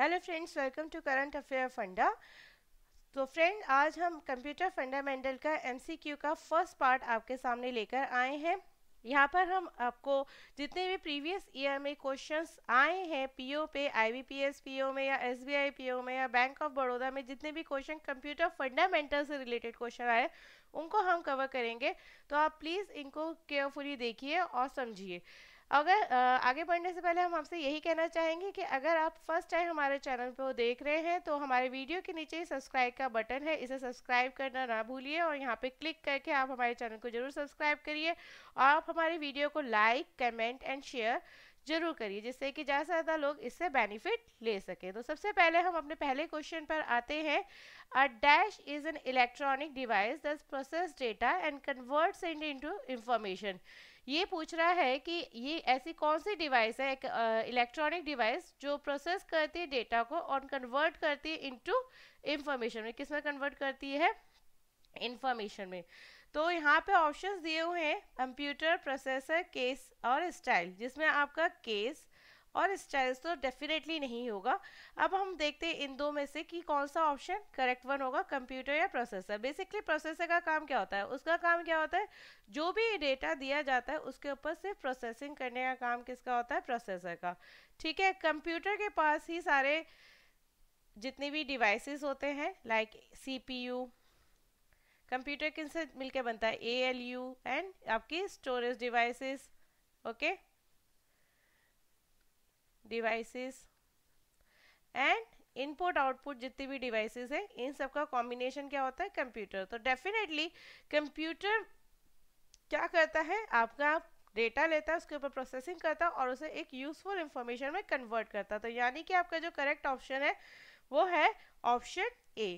Hello friends welcome to current affair Funda तो friend आज हम कंप्यूटर फंडामेंटल का एमसीक्यू का फर्स्ट पार्ट आपके सामने लेकर आए हैं यहाँ पर हम आपको जितने भी प्रीवियस ईयर में क्वेश्चंस आए हैं पीओ पे आईबीपीएस पीओ में या एसबीआई पीओ में या बैंक ऑफ बड़ौदा में जितने भी क्वेश्चन कंप्यूटर फंडामेंटल से रिलेटेड क्वेश्चन आए उनको हम कवर करेंगे तो आप प्लीज़ इनको केयरफुली देखिए और समझिए अगर आगे बढ़ने से पहले हम आपसे यही कहना चाहेंगे कि अगर आप फर्स्ट टाइम हमारे चैनल पर देख रहे हैं तो हमारे वीडियो के नीचे सब्सक्राइब का बटन है इसे सब्सक्राइब करना ना भूलिए और यहाँ पे क्लिक करके आप हमारे चैनल को जरूर सब्सक्राइब करिए और आप हमारे वीडियो को लाइक कमेंट एंड शेयर जरूर करिए जिससे कि ज़्यादा से ज़्यादा लोग इससे बेनिफिट ले सकें तो सबसे पहले हम अपने पहले क्वेश्चन पर आते हैं A dash is an electronic device that process data and converts it into information. ये पूछ रहा है कि ये ऐसी कौन सी डिवाइस है एक इलेक्ट्रॉनिक uh, डिवाइस जो प्रोसेस करती है डेटा को और कन्वर्ट करती है इनटू इंफॉर्मेशन में किस में कन्वर्ट करती है इंफॉर्मेशन में तो यहाँ पे ऑप्शंस दिए हुए हैं कंप्यूटर प्रोसेसर केस और स्टाइल जिसमें आपका केस और स्टाइल्स तो डेफिनेटली नहीं होगा अब हम देखते हैं इन दो में से कि कौन सा ऑप्शन करेक्ट वन होगा कंप्यूटर या प्रोसेसर बेसिकली प्रोसेसर का काम क्या होता है उसका काम क्या होता है जो भी डेटा दिया जाता है उसके ऊपर सिर्फ प्रोसेसिंग करने का काम किसका होता है प्रोसेसर का ठीक है कंप्यूटर के पास ही सारे जितने भी डिवाइसेस होते हैं लाइक यू कंप्यूटर किन से मिलकर बनता है ए एल यू एंड आपकी storage devices okay okay? Devices and input output जितने भी डिवाइसेस हैं इन सब का कॉम्बिनेशन क्या होता है कंप्यूटर तो डेफिनेटली कंप्यूटर क्या करता है आपका डेटा लेता है उसके ऊपर प्रोसेसिंग करता है और उसे एक यूजफुल इंफॉर्मेशन में कन्वर्ट करता है तो यानी कि आपका जो करेक्ट ऑप्शन है वो है ऑप्शन ए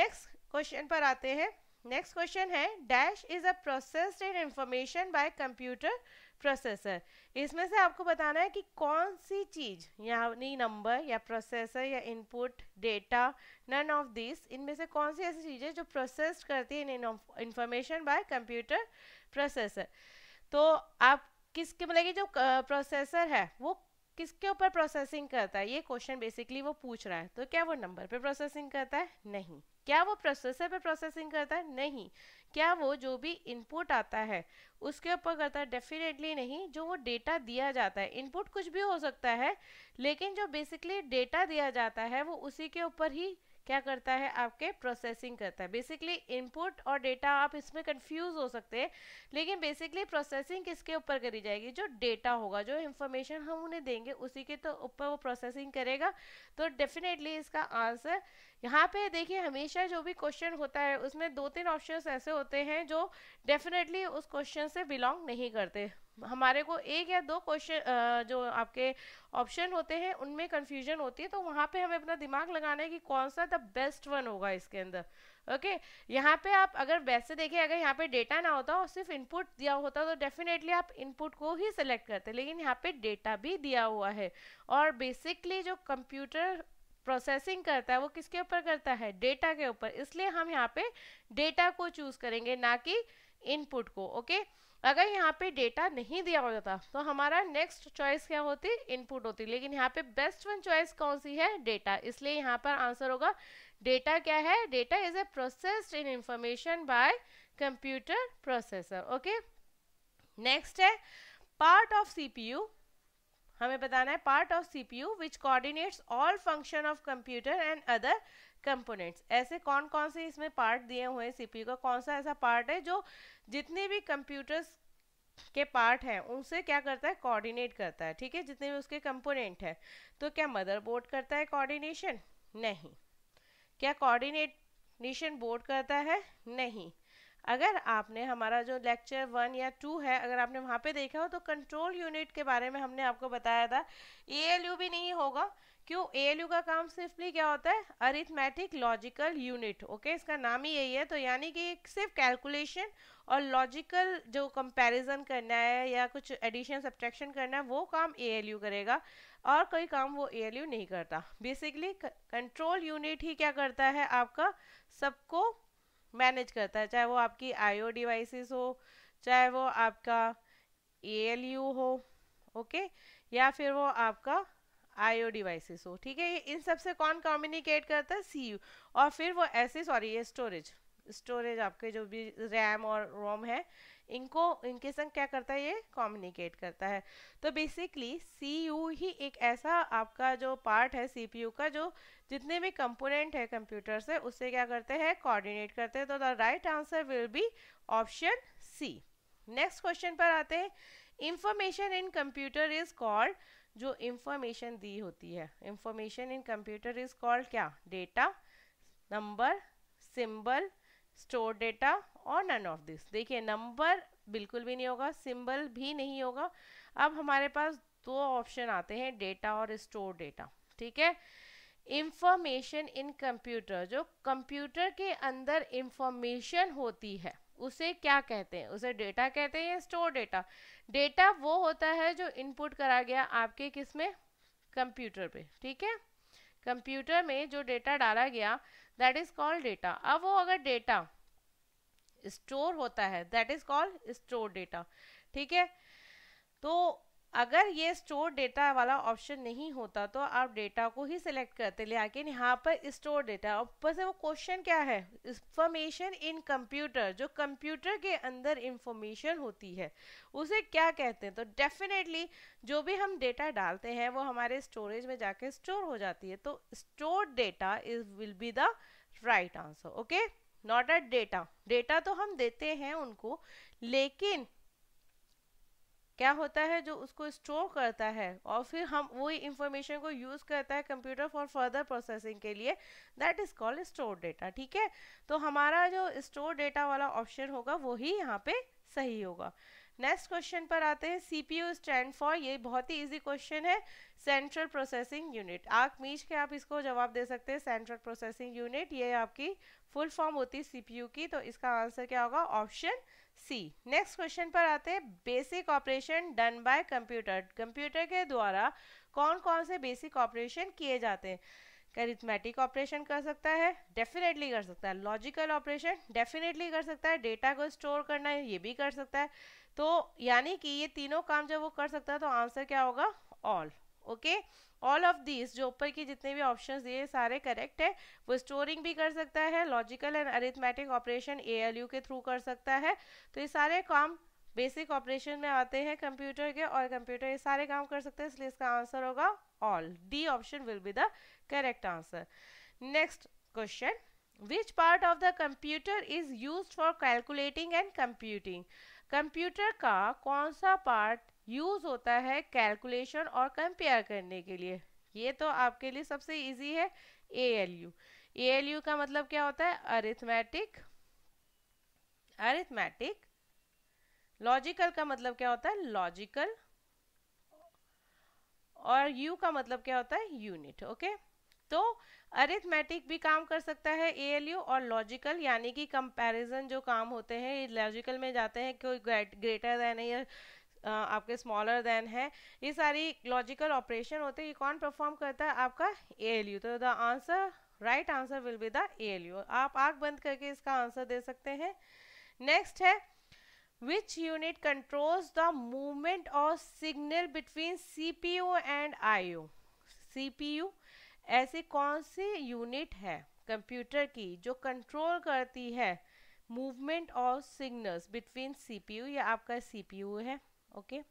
नेक्स्ट क्वेश्चन पर आते हैं नेक्स्ट क्वेश्चन है dash is a processed in information by computer processor इसमें से आपको बताना है कि कौन सी चीज़ यानी नंबर या प्रोसेसर या input data none of this इनमें से कौन सी ऐसी चीज़ें जो प्रोसेस करती है इंफॉर्मेशन बाय कंप्यूटर प्रोसेसर तो आप किसके मतलब कि जो प्रोसेसर है वो किसके ऊपर प्रोसेसिंग करता है ये क्वेश्चन बेसिकली वो पूछ रहा है तो क्या वो नंबर पे प्रोसेसिंग करता है नहीं क्या वो प्रोसेसर पे प्रोसेसिंग करता है नहीं क्या वो जो भी इनपुट आता है उसके ऊपर करता है डेफिनेटली नहीं जो वो डेटा दिया जाता है इनपुट कुछ भी हो सकता है लेकिन जो बेसिकली डेटा दिया जाता है वो उसी के ऊपर ही क्या करता है आपके प्रोसेसिंग करता है बेसिकली इनपुट और डेटा आप इसमें कंफ्यूज हो सकते हैं लेकिन बेसिकली प्रोसेसिंग किसके ऊपर करी जाएगी जो डेटा होगा जो इन्फॉर्मेशन हम उन्हें देंगे उसी के तो ऊपर वो प्रोसेसिंग करेगा तो डेफिनेटली इसका आंसर यहाँ पे देखिए हमेशा जो भी क्वेश्चन होता है उसमें दो तीन ऑप्शन ऐसे होते हैं जो डेफिनेटली उस क्वेश्चन से बिलोंग नहीं करते हमारे को एक या दो क्वेश्चन जो आपके ऑप्शन होते हैं उनमें कंफ्यूजन होती है तो वहाँ पे हमें अपना दिमाग लगाना है कि कौन सा द बेस्ट वन होगा इसके अंदर ओके okay? यहाँ पे आप अगर वैसे देखें अगर यहाँ पे डेटा ना होता और सिर्फ इनपुट दिया होता तो डेफिनेटली आप इनपुट को ही सिलेक्ट करते लेकिन यहाँ पे डेटा भी दिया हुआ है और बेसिकली जो कंप्यूटर प्रोसेसिंग करता है वो किसके ऊपर करता है डेटा के ऊपर इसलिए हम यहाँ पे डेटा को चूज करेंगे ना कि इनपुट को ओके okay? अगर यहाँ पे डेटा नहीं दिया हो जाता तो हमारा नेक्स्ट चॉइस क्या होती इनपुट होती लेकिन यहाँ पे बेस्ट वन चॉइस कौन सी है डेटा इसलिए यहाँ पर आंसर होगा डेटा क्या है data is a processed in information by computer processor okay next है पार्ट ऑफ सी हमें बताना है part of C P U which coordinates all function of computer and other components ऐसे कौन कौन से इसमें पार्ट दिए हुए हैं सीपीयू का कौन सा ऐसा पार्ट है जो जितने भी कंप्यूटर्स के पार्ट हैं उनसे क्या करता है कोऑर्डिनेट करता है ठीक है जितने भी उसके कंपोनेंट हैं तो क्या मदरबोर्ड करता है कोऑर्डिनेशन नहीं क्या कोऑर्डिनेट नेशन बोर्ड करता है नहीं अगर आपने हमारा जो लेक्चर वन या टू है अगर आपने वहाँ पे देखा हो तो कंट्रोल यूनिट के बारे में हमने आपको बताया था ए भी नहीं होगा क्यों ए का काम सिर्फली क्या होता है अरिथमेटिक लॉजिकल यूनिट ओके इसका नाम ही यही है तो यानी कि सिर्फ कैलकुलेशन और लॉजिकल जो कंपैरिजन करना है या कुछ एडिशन सब्ट्रैक्शन करना है वो काम ए करेगा और कोई काम वो ए नहीं करता बेसिकली कंट्रोल यूनिट ही क्या करता है आपका सबको मैनेज करता है चाहे वो आपकी आईओ डिवाइसेस हो चाहे वो आपका एएलयू हो ओके या फिर वो आपका आईओ डिवाइसेस हो ठीक है इन सब से कौन कम्युनिकेट करता है सी और फिर वो ऐसे सॉरी ये स्टोरेज स्टोरेज आपके जो भी रैम और रोम है इनको इनके संग क्या करता है ये कॉम्युनिकेट करता है तो बेसिकली सी ही एक ऐसा आपका जो पार्ट है सी का जो जितने भी कंपोनेंट है कंप्यूटर से उससे क्या करते हैं कोऑर्डिनेट करते हैं तो the right answer will be option C next question पर आते हैं information in computer is called जो इंफॉर्मेशन दी होती है information in computer is called क्या data number symbol store data और नन ऑफ दिस देखिए नंबर बिल्कुल भी नहीं होगा सिंबल भी नहीं होगा अब हमारे पास दो ऑप्शन आते हैं डेटा और स्टोर डेटा ठीक है इंफॉर्मेशन इन कंप्यूटर जो कंप्यूटर के अंदर इंफॉर्मेशन होती है उसे क्या कहते हैं उसे डेटा कहते हैं या स्टोर डेटा डेटा वो होता है जो इनपुट करा गया आपके किस में कंप्यूटर पे ठीक है कंप्यूटर में जो डेटा डाला गया दैट इज कॉल्ड डेटा अब वो अगर डेटा स्टोर होता है that is called store data ठीक है तो अगर ये स्टोर डेटा वाला ऑप्शन नहीं होता तो आप डेटा को ही सिलेक्ट करते लेकिन यहाँ पर स्टोर डेटा ऊपर से वो क्वेश्चन क्या है इंफॉर्मेशन इन कंप्यूटर जो कंप्यूटर के अंदर इंफॉर्मेशन होती है उसे क्या कहते हैं तो डेफिनेटली जो भी हम डेटा डालते हैं वो हमारे स्टोरेज में जाके स्टोर हो जाती है तो store data is will be the right answer okay not at data data तो हम देते हैं उनको लेकिन क्या होता है जो उसको स्टोर करता है और फिर हम वही इंफॉर्मेशन को यूज़ करता है कंप्यूटर फॉर फर्दर प्रोसेसिंग के लिए that is called store data ठीक है तो हमारा जो स्टोर डेटा वाला ऑप्शन होगा वो ही यहाँ पे सही होगा नेक्स्ट क्वेश्चन पर आते हैं सीपीयू स्टैंड फॉर ये बहुत ही इजी क्वेश्चन है सेंट्रल प्रोसेसिंग यूनिट आग मीच के आप इसको जवाब दे सकते हैं सेंट्रल प्रोसेसिंग यूनिट ये आपकी फुल फॉर्म होती है सीपीयू की तो इसका आंसर क्या होगा ऑप्शन सी नेक्स्ट क्वेश्चन पर आते हैं basic operation done by computer computer के द्वारा कौन कौन से बेसिक ऑपरेशन किए जाते हैं कैरिथमेटिक ऑपरेशन कर सकता है डेफिनेटली कर सकता है लॉजिकल ऑपरेशन डेफिनेटली कर सकता है डेटा को स्टोर करना है ये भी कर सकता है तो यानी कि ये तीनों काम जब वो कर सकता है तो आंसर क्या होगा all okay all of this जो ऊपर की जितने भी ऑप्शंस दिए सारे करेक्ट है वो स्टोरिंग भी कर सकता है logical and arithmetic operation A के थ्रू कर सकता है तो ये सारे काम बेसिक ऑपरेशन में आते हैं कंप्यूटर के और कंप्यूटर ये सारे काम कर सकते हैं इसलिए इसका आंसर होगा all D option will be the correct answer next question which part of the computer is use for calculating and computing computer का कौन सा पार्ट यूज़ होता है कैलकुलेशन और कंपेयर करने के लिए ये तो आपके लिए सबसे इजी है A L U A L U का मतलब क्या होता है अरिथमेटिक अरिथमेटिक लॉजिकल का मतलब क्या होता है लॉजिकल और यू का मतलब क्या होता है यूनिट ओके तो अरिथमेटिक भी काम कर सकता है यू और लॉजिकल यानी कि कंपैरिजन जो काम होते हैं ये लॉजिकल में जाते हैं कोई ग्रेटर देन है या आपके स्मॉलर देन है ये सारी लॉजिकल ऑपरेशन होते हैं ये कौन परफॉर्म करता है आपका यू तो the answer right answer will be the U आप आग बंद करके इसका आंसर दे सकते हैं नेक्स्ट है which unit controls the movement of signal between cpu and io cpu ऐसे कौन सी यूनिट है कंप्यूटर की जो कंट्रोल करती है movement of signals between CPU या आपका सीपीयू है ओके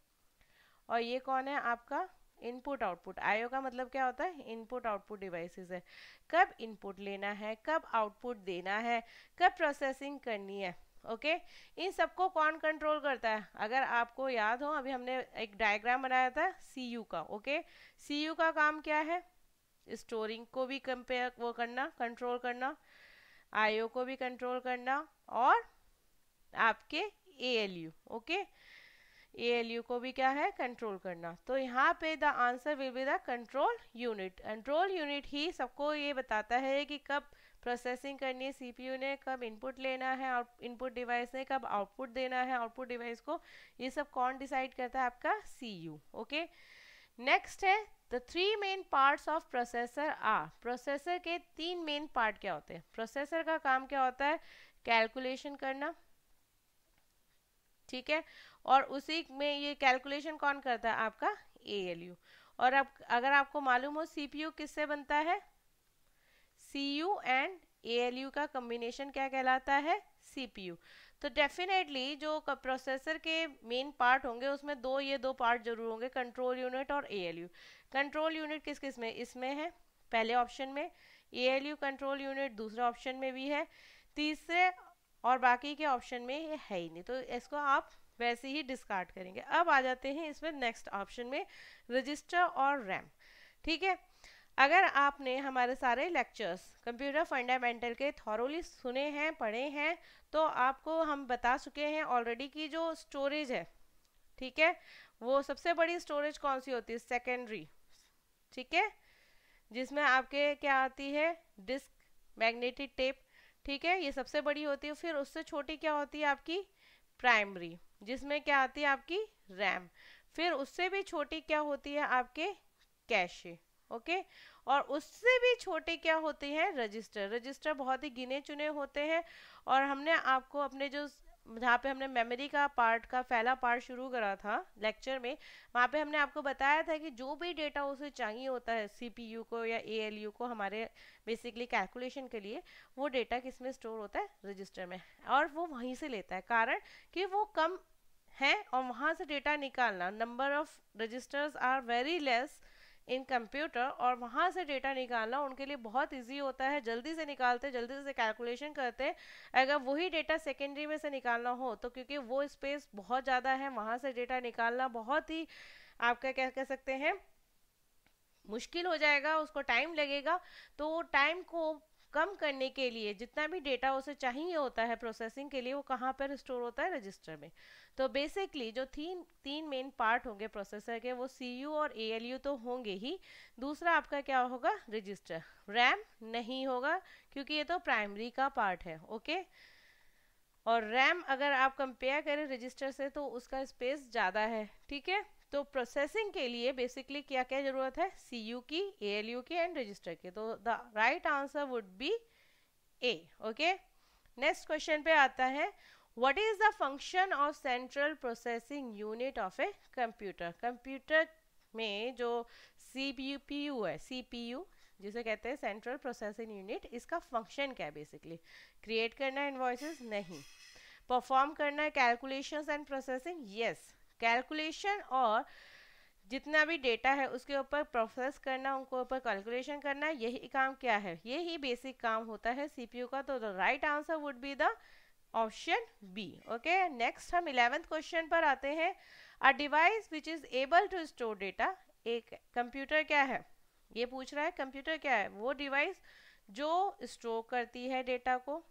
और ये कौन है आपका इनपुट आउटपुट आईओ का मतलब क्या होता है इनपुट आउटपुट डिवाइसेस है कब इनपुट लेना है कब आउटपुट देना है कब प्रोसेसिंग करनी है ओके okay? इन सबको कौन कंट्रोल करता है अगर आपको याद हो अभी हमने एक डायग्राम बनाया था सीयू का ओके okay? सीयू का काम क्या है स्टोरिंग को भी कंपेयर वो करना कंट्रोल करना आईओ को भी कंट्रोल करना और आपके एएलयू ओके एएलयू को भी क्या है कंट्रोल करना तो यहाँ पे the answer will be the control unit control unit ही सबको ये बताता है कि कब प्रोसेसिंग करनी है सीपीयू ने कब इनपुट लेना है और इनपुट डिवाइस ने कब आउटपुट देना है आउटपुट डिवाइस को ये सब कौन डिसाइड करता है आपका सी ओके okay? नेक्स्ट है the three main parts of processor आ प्रोसेसर के तीन मेन पार्ट क्या होते हैं प्रोसेसर का काम क्या होता है कैलकुलेशन करना ठीक है और उसी में ये कैलकुलेशन कौन करता है आपका ए और अब अगर आपको मालूम हो सीपीयू किससे बनता है C U and A L U का कम्बिनेशन क्या कहलाता है सीपीयू तो डेफिनेटली जो प्रोसेसर के मेन पार्ट होंगे उसमें दो ये दो पार्ट जरूर होंगे कंट्रोल यूनिट और ए कंट्रोल यूनिट किस किस में इसमें है पहले ऑप्शन में ए कंट्रोल यूनिट दूसरे ऑप्शन में भी है तीसरे और बाकी के ऑप्शन में ये है ही नहीं तो इसको आप वैसे ही डिस्कार्ड करेंगे अब आ जाते हैं इसमें नेक्स्ट ऑप्शन में रजिस्टर और रैम ठीक है अगर आपने हमारे सारे लेक्चर्स कंप्यूटर फंडामेंटल के थॉरोली सुने हैं पढ़े हैं तो आपको हम बता चुके हैं ऑलरेडी की जो स्टोरेज है ठीक है वो सबसे बड़ी स्टोरेज कौन सी होती है सेकेंडरी ठीक है जिसमें आपके क्या आती है डिस्क मैग्नेटिक टेप ठीक है ये सबसे बड़ी होती है फिर उससे छोटी क्या होती है आपकी प्राइमरी जिसमें क्या आती है आपकी रैम फिर उससे भी छोटी क्या होती है आपके कैशे ओके और उससे भी छोटे क्या होते हैं रजिस्टर रजिस्टर बहुत ही गिने चुने होते हैं और हमने आपको अपने जो जहाँ पे हमने मेमोरी का पार्ट का पहला पार्ट शुरू करा था लेक्चर में वहाँ पे हमने आपको बताया था कि जो भी डेटा उसे चाहिए होता है सीपीयू को या एएलयू को हमारे बेसिकली कैलकुलेशन के लिए वो डेटा किस में स्टोर होता है रजिस्टर में और वो वहीं से लेता है कारण कि वो कम है और वहाँ से डेटा निकालना number of registers are very less in computer और वहाँ से डेटा निकालना उनके लिए बहुत इजी होता है जल्दी से निकालते जल्दी से कैलकुलेशन करते अगर वही डेटा सेकेंडरी में से निकालना हो तो क्योंकि वो स्पेस बहुत ज़्यादा है वहाँ से डेटा निकालना बहुत ही आपका क्या कह सकते हैं मुश्किल हो जाएगा उसको टाइम लगेगा तो टाइम को कम करने के लिए जितना भी डेटा उसे चाहिए होता है प्रोसेसिंग के लिए वो कहाँ पर स्टोर होता है रजिस्टर में तो बेसिकली जो तीन तीन मेन पार्ट होंगे प्रोसेसर के वो सी और ए तो होंगे ही दूसरा आपका क्या होगा रजिस्टर रैम नहीं होगा क्योंकि ये तो प्राइमरी का पार्ट है ओके और रैम अगर आप कंपेयर करें रजिस्टर से तो उसका स्पेस ज़्यादा है ठीक है तो प्रोसेसिंग के लिए बेसिकली क्या क्या जरूरत है सी यू की ए एल यू की एंड रजिस्टर की तो the right answer would be A okay next question पे आता है what is the function of central processing unit of a computer computer में जो सी पी यू है सी पी यू जिसे कहते हैं सेंट्रल प्रोसेसिंग यूनिट इसका फंक्शन क्या है बेसिकली क्रिएट करना इन्वॉइसेस नहीं परफॉर्म करना है calculations and processing yes calculation और जितना भी डेटा है उसके ऊपर प्रोसेस करना उनको ऊपर कैलकुलेशन करना यही काम क्या है यही बेसिक काम होता है सीपीयू का तो the right answer would be the option B okay next हम इलेवेंथ क्वेश्चन पर आते हैं a device which is able to store data एक कंप्यूटर क्या है ये पूछ रहा है कंप्यूटर क्या है वो डिवाइस जो स्टोर करती है डेटा को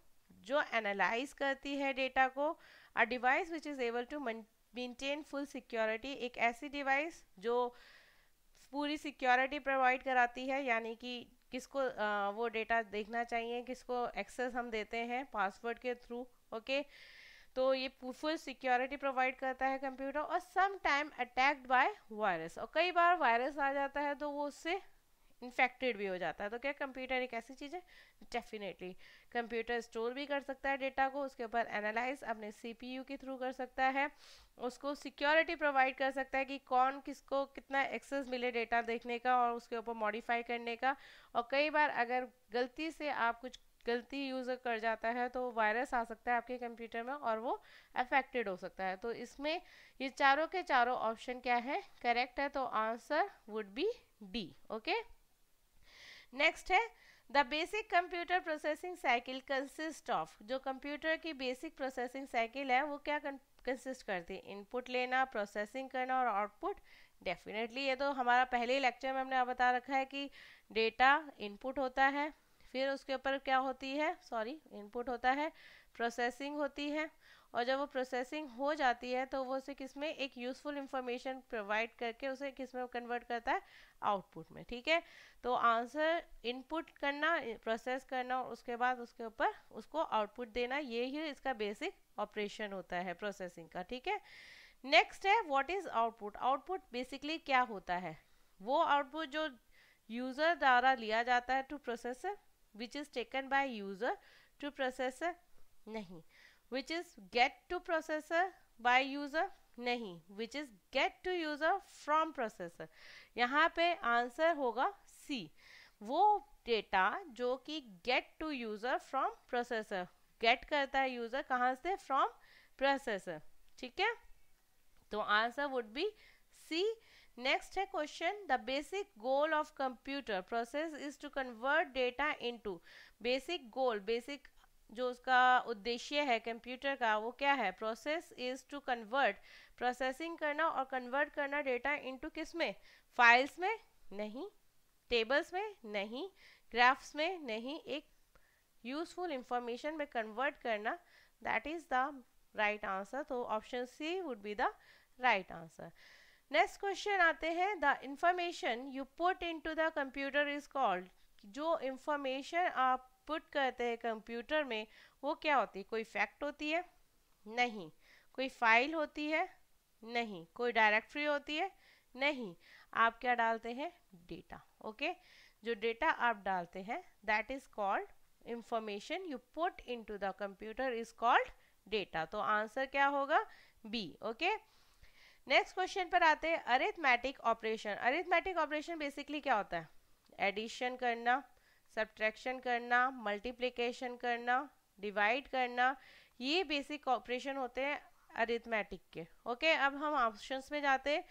जो एनालाइज करती है डेटा को a device which is able to maintain full security एक ऐसी डिवाइस जो पूरी सिक्योरिटी प्रोवाइड कराती है यानी कि किसको आ, वो डेटा देखना चाहिए किसको एक्सेस हम देते हैं पासवर्ड के थ्रू ओके तो ये फुल सिक्योरिटी प्रोवाइड करता है कंप्यूटर और some time attacked by virus और कई बार वायरस आ जाता है तो वो उससे इन्फेक्टेड भी हो जाता है तो क्या कंप्यूटर एक ऐसी चीज़ है डेफिनेटली कंप्यूटर स्टोर भी कर सकता है डेटा को उसके ऊपर एनालाइज अपने सीपीयू के थ्रू कर सकता है उसको सिक्योरिटी प्रोवाइड कर सकता है कि कौन किसको कितना एक्सेस मिले डेटा देखने का और उसके ऊपर मॉडिफाई करने का और कई बार अगर गलती से आप कुछ गलती यूज़र कर जाता है तो वायरस आ सकता है आपके कंप्यूटर में और वो अफेक्टेड हो सकता है तो इसमें ये चारों के चारों ऑप्शन क्या है करेक्ट है तो answer would be D okay next है the basic computer processing cycle consist of जो कंप्यूटर की बेसिक प्रोसेसिंग साइकिल है वो क्या कंसिस्ट करती है इनपुट लेना प्रोसेसिंग करना और आउटपुट डेफिनेटली ये तो हमारा पहले लेक्चर में हमने बता रखा है कि डेटा इनपुट होता है फिर उसके ऊपर क्या होती है सॉरी इनपुट होता है प्रोसेसिंग होती है और जब वो प्रोसेसिंग हो जाती है तो वो उसे किस में एक यूज़फुल इंफॉर्मेशन प्रोवाइड करके उसे किस में कन्वर्ट करता है आउटपुट में ठीक है तो आंसर इनपुट करना प्रोसेस करना और उसके बाद उसके ऊपर उसको आउटपुट देना ये ही इसका बेसिक ऑपरेशन होता है प्रोसेसिंग का ठीक है नेक्स्ट है what is output output basically क्या होता है वो आउटपुट जो यूज़र द्वारा लिया जाता है to processor which is taken by user to processor नहीं which is get to processor by user नहीं which is get to user from processor यहाँ पे आंसर होगा सी वो डेटा जो कि get to user from processor get करता है यूजर कहाँ से फ्रॉम प्रोसेसर ठीक है तो answer would be C next है question the basic goal of computer process is to convert data into basic goal basic जो उसका उद्देश्य है कंप्यूटर का वो क्या है process is to convert processing करना और कन्वर्ट करना डेटा इनटू किस में फाइल्स में नहीं टेबल्स में नहीं ग्राफ्स में नहीं एक यूजफुल इंफॉर्मेशन में कन्वर्ट करना that is the right answer तो option C would be the right answer next question आते हैं the information you put to the computer is called जो इंफॉर्मेशन आप पुट करते हैं कंप्यूटर में वो क्या होती है कोई फैक्ट होती है नहीं कोई फाइल होती है नहीं कोई डायरेक्टरी होती है नहीं आप क्या डालते हैं डेटा ओके जो डेटा आप डालते हैं that is called information you put to the computer is called data तो आंसर क्या होगा बी ओके नेक्स्ट क्वेश्चन पर आते हैं arithmetic operation arithmetic operation basically क्या होता है एडिशन करना सब्ट्रैक्शन करना मल्टीप्लिकेशन करना डिवाइड करना ये बेसिक ऑपरेशन होते हैं अरिथमेटिक के ओके अब हम ऑप्शंस में जाते हैं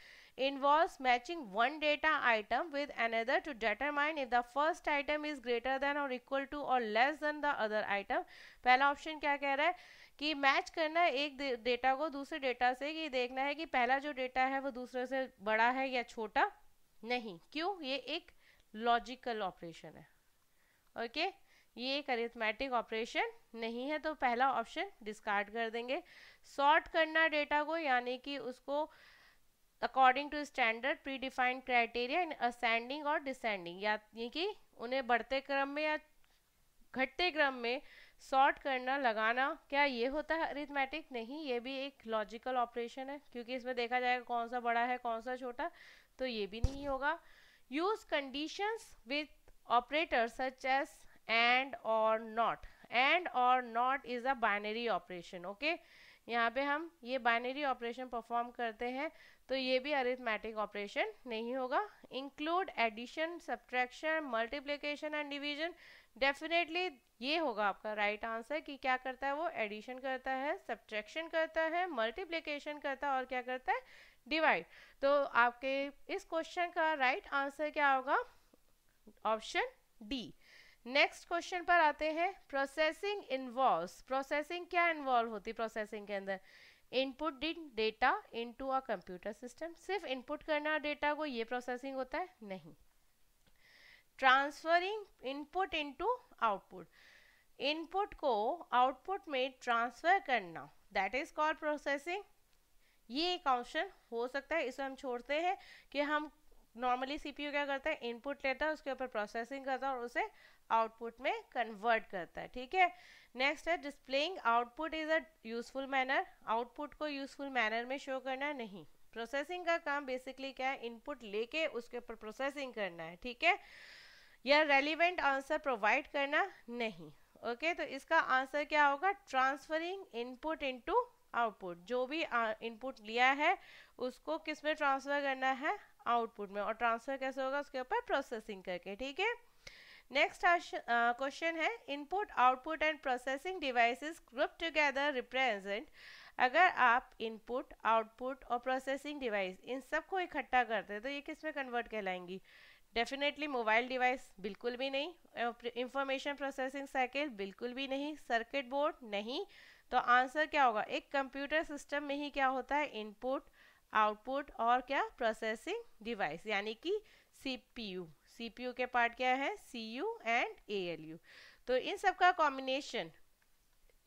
involve matching one data item with another to determine if the first item is greater than or equal to or less than the other item पहला ऑप्शन क्या कह रहा है कि मैच करना एक डेटा को दूसरे डेटा से ये देखना है कि पहला जो डेटा है वो दूसरे से बड़ा है या छोटा नहीं क्यों ये एक लॉजिकल ऑपरेशन है ओके ये एक अरिथमेटिक ऑपरेशन नहीं है तो पहला ऑप्शन डिस्कार्ड कर देंगे सॉर्ट करना डेटा को यानी कि उसको according to standard predefined criteria in ascending or descending यानी कि उन्हें बढ़ते क्रम में या घटते क्रम में सॉर्ट करना लगाना क्या ये होता है अरिथमेटिक नहीं ये भी एक लॉजिकल ऑपरेशन है क्योंकि इसमें देखा जाएगा कौन सा बड़ा है कौन सा छोटा तो ये भी नहीं होगा use conditions with operator such as and or not and or not is a binary operation okay यहाँ पे हम ये बाइनरी ऑपरेशन परफॉर्म करते हैं तो ये भी अरिथमेटिक ऑपरेशन नहीं होगा include addition subtraction multiplication and division definitely ये होगा आपका राइट right आंसर कि क्या करता है वो एडिशन करता है सब्ट्रैक्शन करता है मल्टीप्लिकेशन करता है और क्या करता है डिवाइड तो आपके इस क्वेश्चन का राइट right आंसर क्या होगा ऑप्शन डी नेक्स्ट क्वेश्चन पर आते हैं प्रोसेसिंग इन्वॉल्व प्रोसेसिंग क्या इन्वॉल्व होती है प्रोसेसिंग के अंदर input ding data into a computer system सिर्फ इनपुट करना डेटा को ये प्रोसेसिंग होता है नहीं transferring input into output input को आउटपुट में ट्रांसफर करना दैट इज कॉल प्रोसेसिंग ये एक ऑप्शन हो सकता है इसे हम छोड़ते हैं कि हम नॉर्मली सीपीयू क्या करता है इनपुट लेता है उसके ऊपर प्रोसेसिंग करता है और उसे आउटपुट में कन्वर्ट करता है ठीक है नेक्स्ट है displaying output is a useful manner output को यूजफुल मैनर में शो करना नहीं प्रोसेसिंग का काम बेसिकली क्या है इनपुट लेके उसके ऊपर प्रोसेसिंग करना है ठीक है या रेलिवेंट आंसर प्रोवाइड करना नहीं ओके okay, तो इसका आंसर क्या होगा ट्रांसफरिंग इनपुट इनटू आउटपुट जो भी इनपुट लिया है उसको किस में ट्रांसफर करना है आउटपुट में और ट्रांसफर कैसे होगा उसके ऊपर प्रोसेसिंग करके ठीक है नेक्स्ट क्वेश्चन है input output and processing devices group together represent अगर आप इनपुट आउटपुट और प्रोसेसिंग डिवाइस इन सब को इकट्ठा करते हैं तो ये किस में कन्वर्ट कहलाएंगी डेफिनेटली मोबाइल डिवाइस बिल्कुल भी नहीं इंफॉर्मेशन प्रोसेसिंग साइकिल बिल्कुल भी नहीं सर्किट बोर्ड नहीं तो आंसर क्या होगा एक कंप्यूटर सिस्टम में ही क्या होता है इनपुट आउटपुट और क्या प्रोसेसिंग डिवाइस यानी कि सीपीयू सीपीयू के पार्ट क्या है C U and A L U तो इन सब का combination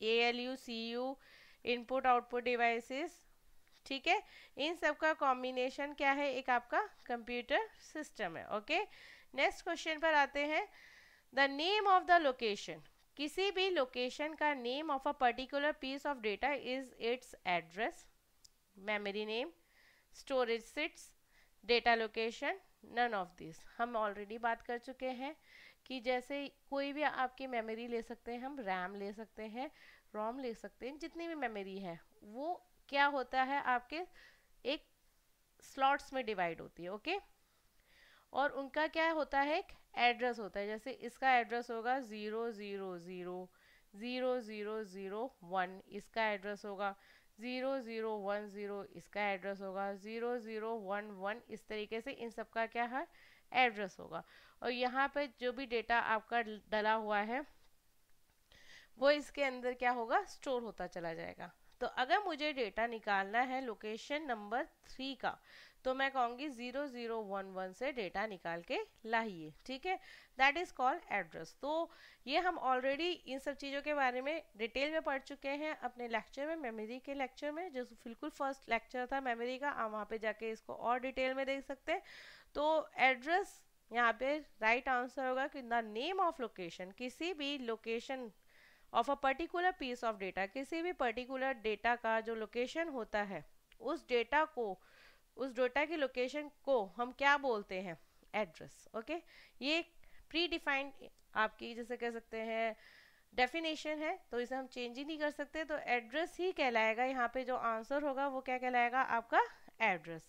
A L U C U input output devices ठीक है इन सब का कॉम्बिनेशन क्या है एक आपका कंप्यूटर सिस्टम है ओके नेक्स्ट क्वेश्चन पर आते हैं the name of the location किसी भी लोकेशन का name of a particular piece of data is its address memory name storage sits data location none of this हम ऑलरेडी बात कर चुके हैं कि जैसे कोई भी आपकी मेमोरी ले सकते हैं हम रैम ले सकते हैं रोम ले सकते हैं जितनी भी मेमोरी है वो क्या होता है आपके एक स्लॉट्स में डिवाइड होती है ओके और उनका क्या होता है एक एड्रेस होता है जैसे इसका एड्रेस होगा zero zero zero zero zero zero one इसका एड्रेस होगा ज़ीरो ज़ीरो वन ज़ीरो इसका एड्रेस होगा ज़ीरो ज़ीरो वन वन इस तरीके से इन सब का क्या है एड्रेस होगा और यहाँ पे जो भी डेटा आपका डला हुआ है वो इसके अंदर क्या होगा स्टोर होता चला जाएगा तो अगर मुझे डेटा निकालना है लोकेशन नंबर थ्री का तो मैं कहूँगी ज़ीरो ज़ीरो वन वन से डेटा निकाल के लाइए ठीक है दैट इज़ कॉल्ड एड्रेस तो ये हम ऑलरेडी इन सब चीज़ों के बारे में डिटेल में पढ़ चुके हैं अपने लेक्चर में मेमोरी के लेक्चर में जो बिल्कुल फर्स्ट लेक्चर था मेमोरी का आप वहाँ पे जाके इसको और डिटेल में देख सकते हैं तो एड्रेस यहाँ पे राइट आंसर होगा कि द नेम ऑफ लोकेशन किसी भी location of a particular piece of data किसी भी पर्टिकुलर डेटा का जो लोकेशन होता है उस डेटा को उस डेटा की लोकेशन को हम क्या बोलते हैं एड्रेस ओके ये प्री डिफाइंड आपकी जैसे कह सकते हैं डेफिनेशन है तो इसे हम चेंज ही नहीं कर सकते तो एड्रेस ही कहलाएगा यहाँ पे जो आंसर होगा वो क्या कहलाएगा आपका एड्रेस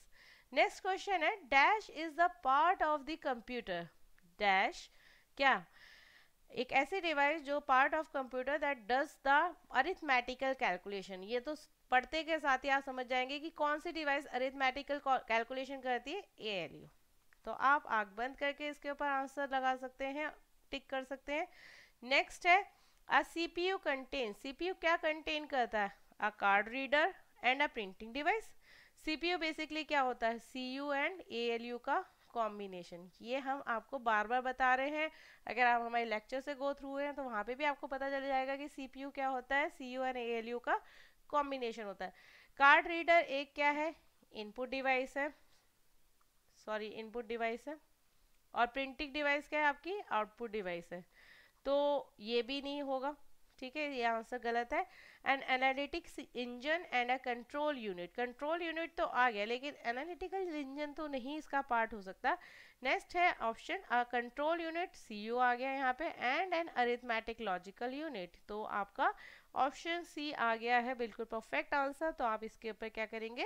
नेक्स्ट क्वेश्चन है dash is the part of the computer dash क्या एक ऐसी डिवाइस जो part of computer that does the arithmetical calculation ये तो पढ़ते के साथ ही आप समझ जाएंगे कि कौन सी डिवाइस अरिथमेटिकल कैलकुलेशन करती है ए एल यू तो आप आग बंद करके इसके ऊपर आंसर लगा सकते हैं टिक कर सकते हैं नेक्स्ट है a C P U contain C P U क्या कंटेन करता है a card reader and a printing device C P U basically क्या होता है C U and A L U का कॉम्बिनेशन ये हम आपको बार बार बता रहे हैं अगर आप हमारे लेक्चर से गो थ्रू हुए हैं तो वहाँ पे भी आपको पता चल जाएगा कि सी पी यू क्या होता है C U and A L U का कॉम्बिनेशन होता है कार्ड रीडर एक क्या है इनपुट डिवाइस है सॉरी इनपुट डिवाइस है और प्रिंटिंग डिवाइस क्या है आपकी आउटपुट डिवाइस है तो ये भी नहीं होगा ठीक है ये आंसर गलत है and analytics engine and a control unit control unit तो आ गया लेकिन एनालिटिकल इंजन तो नहीं इसका पार्ट हो सकता नेक्स्ट है option a control unit C आ गया यहाँ पे and an arithmetic logical unit तो आपका ऑप्शन सी आ गया है बिल्कुल परफेक्ट आंसर तो आप इसके ऊपर क्या करेंगे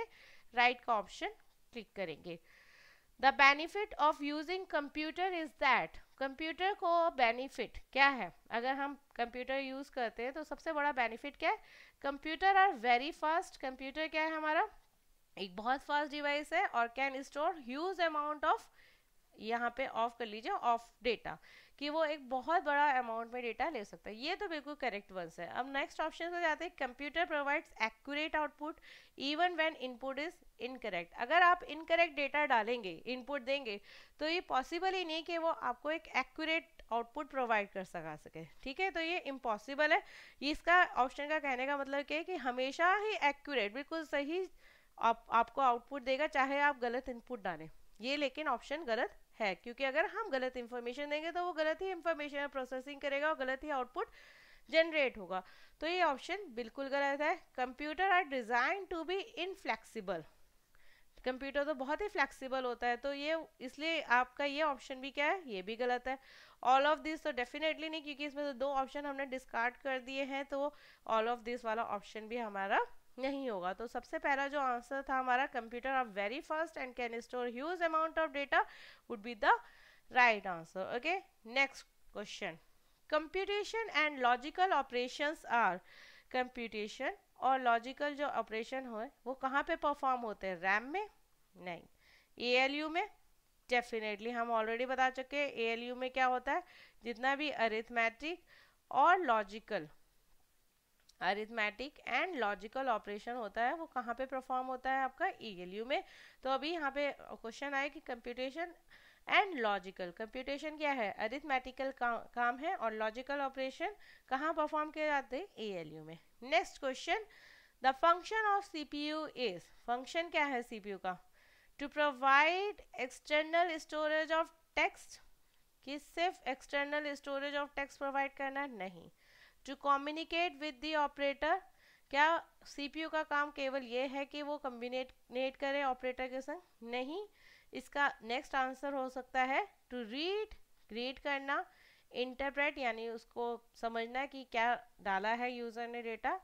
राइट का ऑप्शन क्लिक करेंगे the benefit of using computer is that computer को बेनिफिट क्या है अगर हम कंप्यूटर यूज़ करते हैं तो सबसे बड़ा बेनिफिट क्या है computer are very fast computer क्या है हमारा एक बहुत फास्ट डिवाइस है और can store huge amount of यहाँ पे ऑफ कर लीजिए ऑफ डेटा कि वो एक बहुत बड़ा अमाउंट में डेटा ले सकता है ये तो बिल्कुल करेक्ट वंस है अब नेक्स्ट ऑप्शन पर जाते हैं computer provides accurate output even when input is incorrect अगर आप इनकरेक्ट डेटा डालेंगे इनपुट देंगे तो ये पॉसिबल ही नहीं कि वो आपको एक एक्यूरेट आउटपुट प्रोवाइड कर सका सके ठीक है तो ये इम्पॉसिबल है इसका ऑप्शन का कहने का मतलब क्या है कि हमेशा ही एक्यूरेट बिल्कुल सही आप आपको आउटपुट देगा चाहे आप गलत इनपुट डालें ये लेकिन ऑप्शन गलत है क्योंकि अगर हम गलत इन्फॉर्मेशन देंगे तो वो गलत ही इंफॉर्मेशन प्रोसेसिंग करेगा और गलत ही आउटपुट जनरेट होगा तो ये ऑप्शन बिल्कुल गलत है computer are design to be inflexible computer तो बहुत ही फ्लेक्सिबल होता है तो ये इसलिए आपका ये ऑप्शन भी क्या है ये भी गलत है ऑल ऑफ दिस तो डेफिनेटली नहीं क्योंकि इसमें तो दो ऑप्शन हमने डिस्कार्ड कर दिए हैं तो ऑल ऑफ दिस वाला ऑप्शन भी हमारा नहीं होगा तो सबसे पहला जो आंसर था हमारा computer are very fast and can store huge amount of data would be the right answer okay next question computation and logical operations are computation और लॉजिकल जो ऑपरेशन हो वो कहाँ पे परफॉर्म होते हैं रैम में नहीं ए में डेफिनेटली हम ऑलरेडी बता चुके हैं ए में क्या होता है जितना भी अरिथमेटिक और logical arithmetic and logical operation होता है वो कहाँ पे परफॉर्म होता है आपका ई e में तो अभी यहाँ पे क्वेश्चन आया कि कंप्यूटेशन एंड लॉजिकल कंप्यूटेशन क्या है अरिथमेटिकल का, काम है और लॉजिकल ऑपरेशन कहाँ परफॉर्म किए जाते हैं ई e में next question the function of C P U is function क्या है सी पी यू का to provide external storage of text कि सिर्फ external storage of text provide करना नहीं to communicate with the operator क्या CPU का काम केवल ये है कि वो कम्बिनेट करे ऑपरेटर के संग नहीं इसका नेक्स्ट आंसर हो सकता है टू रीड रीड करना इंटरप्रेट यानी उसको समझना कि क्या डाला है यूज़र ने डेटा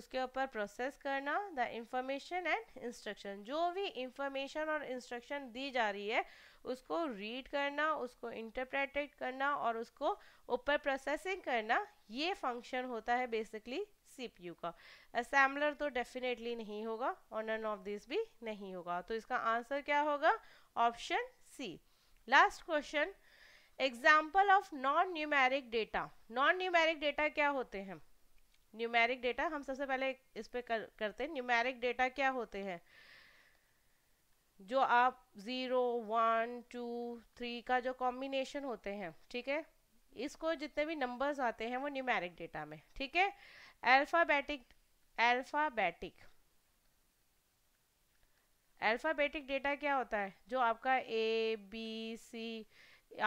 उसके ऊपर प्रोसेस करना द इंफॉर्मेशन एंड इंस्ट्रक्शन जो भी इंफॉर्मेशन और इंस्ट्रक्शन दी जा रही है उसको रीड करना उसको इंटरप्रेटेड करना और उसको ऊपर प्रोसेसिंग करना ये फंक्शन होता है बेसिकली सीपीयू का असेंबलर तो डेफिनेटली नहीं होगा और नन ऑफ दिस भी नहीं होगा तो इसका आंसर क्या होगा option C last question example of non numeric data non numeric data क्या होते हैं न्यूमेरिक डेटा हम सबसे पहले इस पे कर, करते हैं न्यूमेरिक डेटा क्या होते हैं जो आप ज़ीरो वन टू थ्री का जो कॉम्बिनेशन होते हैं ठीक है इसको जितने भी नंबर्स आते हैं वो न्यूमेरिक डेटा में ठीक है अल्फ़ाबेटिक अल्फ़ाबेटिक अल्फ़ाबेटिक डेटा क्या होता है जो आपका ए बी सी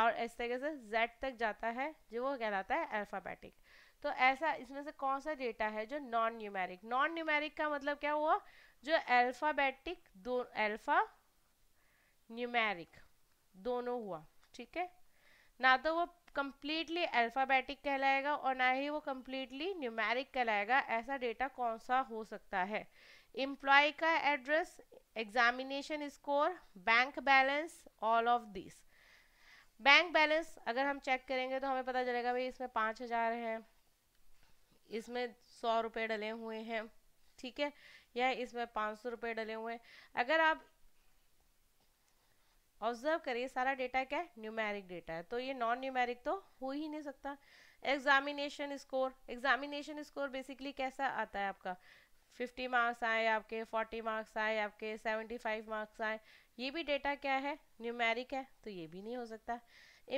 और इस तरीके से जेड तक जाता है जो वो कहलाता है अल्फ़ाबेटिक तो ऐसा इसमें से कौन सा डेटा है जो नॉन न्यूमेरिक नॉन न्यूमेरिक का मतलब क्या हुआ जो अल्फ़ाबेटिक दो अल्फ़ा न्यूमेरिक दोनों हुआ ठीक है ना तो वो कम्प्लीटली अल्फ़ाबेटिक कहलाएगा और ना ही वो कम्प्लीटली न्यूमेरिक कहलाएगा ऐसा डेटा कौन सा हो सकता है एम्प्लॉय का address examination score bank balance all of this bank balance अगर हम चेक करेंगे तो हमें पता चलेगा भाई इसमें पाँच हज़ार है इसमें सौ रुपये डले हुए हैं ठीक है या इसमें पाँच सौ रुपये डले हुए हैं अगर आप ऑब्जर्व करिए सारा डेटा क्या है न्यूमेरिक डेटा है तो ये नॉन न्यूमेरिक तो हो ही नहीं सकता examination score examination score basically कैसा आता है आपका 50 मार्क्स आए आपके 40 मार्क्स आए आपके 75 मार्क्स आए ये भी डेटा क्या है न्यूमेरिक है तो ये भी नहीं हो सकता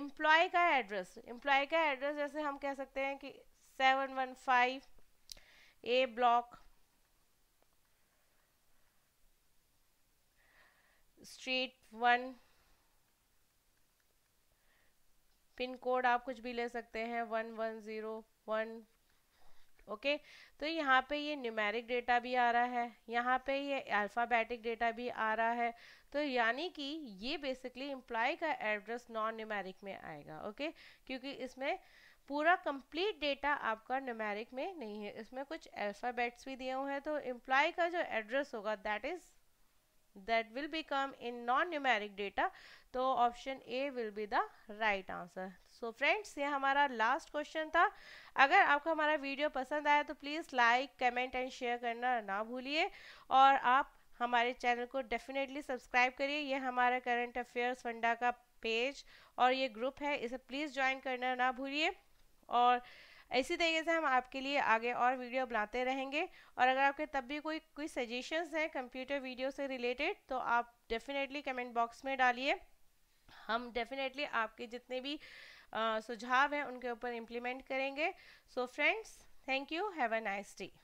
एम्प्लॉय का एड्रेस एम्प्लॉय का एड्रेस जैसे हम कह सकते हैं कि 715 A block street one pin code आप कुछ भी ले सकते हैं one one zero one okay तो यहाँ पे ये न्यूमेरिक डेटा भी आ रहा है यहाँ पे ये अल्फ़ाबेटिक डेटा भी आ रहा है तो यानी कि ये बेसिकली एम्प्लॉय का एड्रेस नॉन न्यूमेरिक में आएगा ओके क्योंकि इसमें पूरा कंप्लीट डेटा आपका न्यूमेरिक में नहीं है इसमें कुछ अल्फ़ाबेट्स भी दिए हुए हैं तो एम्प्लॉय का जो एड्रेस होगा that is that will become in non numeric data तो option A will be the right answer so friends ये हमारा लास्ट क्वेश्चन था अगर आपको हमारा वीडियो पसंद आया तो please like comment and share करना ना भूलिए और आप हमारे चैनल को डेफिनेटली सब्सक्राइब करिए ये हमारा करंट अफेयर्स फंडा का पेज और ये ग्रुप है इसे प्लीज़ ज्वाइन करना ना भूलिए और इसी तरीके से हम आपके लिए आगे और वीडियो बनाते रहेंगे और अगर आपके तब भी कोई कोई सजेशंस हैं कंप्यूटर वीडियो से रिलेटेड तो आप डेफिनेटली कमेंट बॉक्स में डालिए हम डेफिनेटली आपके जितने भी सुझाव हैं उनके ऊपर इम्प्लीमेंट करेंगे so friends thank you have a nice day